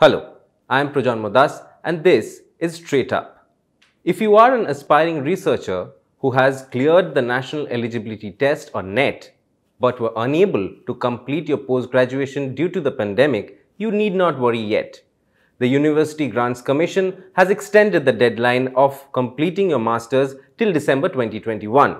Hello, I am Prajan Modas and this is Straight Up. If you are an aspiring researcher who has cleared the National Eligibility Test or NET but were unable to complete your post-graduation due to the pandemic, you need not worry yet. The University Grants Commission has extended the deadline of completing your masters till December 2021.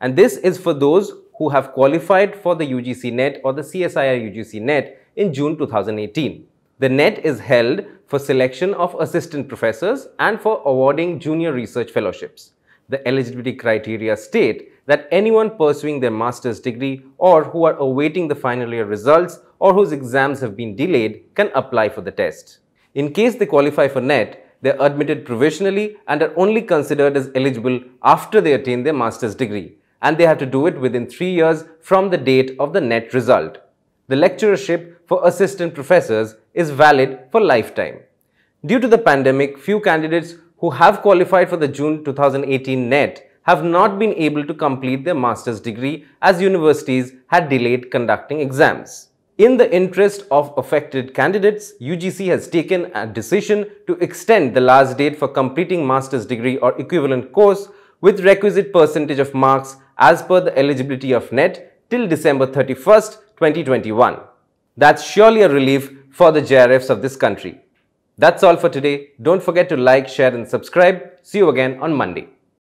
And this is for those who have qualified for the UGC NET or the CSIR UGC NET in June 2018. The net is held for selection of assistant professors and for awarding junior research fellowships. The eligibility criteria state that anyone pursuing their master's degree or who are awaiting the final year results or whose exams have been delayed can apply for the test. In case they qualify for NET, they are admitted provisionally and are only considered as eligible after they attain their master's degree and they have to do it within 3 years from the date of the NET result. The lecturership for assistant professors is valid for lifetime. Due to the pandemic, few candidates who have qualified for the June 2018 NET have not been able to complete their master's degree as universities had delayed conducting exams. In the interest of affected candidates, UGC has taken a decision to extend the last date for completing master's degree or equivalent course with requisite percentage of marks as per the eligibility of NET till December 31st, 2021. That's surely a relief for the JRFs of this country. That's all for today. Don't forget to like, share and subscribe. See you again on Monday.